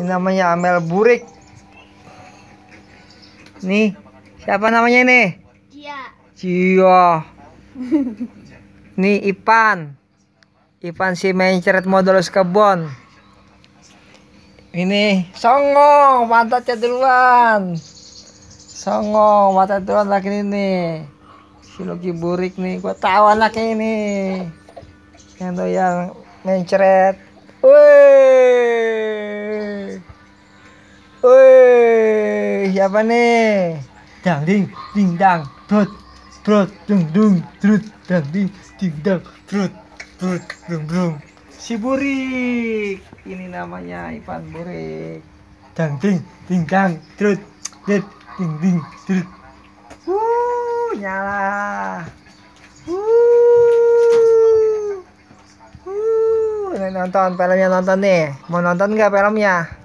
Ini namanya Amel Burik. Nih, siapa namanya ini? Cia. Cia. Nih Ipan. Ipan si mencret modalus kebon. Ini songong pantatnya duluan. Songong mata duluan lagi ini. Si Loki Burik nih, gua tahu anaknya ini. Yang tuh yang mencret. Woi. apa nih? Dang ding ding dang brut brut dung dung trut dang ding ding dang brut brut dung dung. Si Burik. Ini namanya Ivan Burik. Dang ding ding dang trut trut ding ding trut Wuh, nyala. Wuh. Wuh, nonton filmnya nonton nih. Mau nonton nggak filmnya?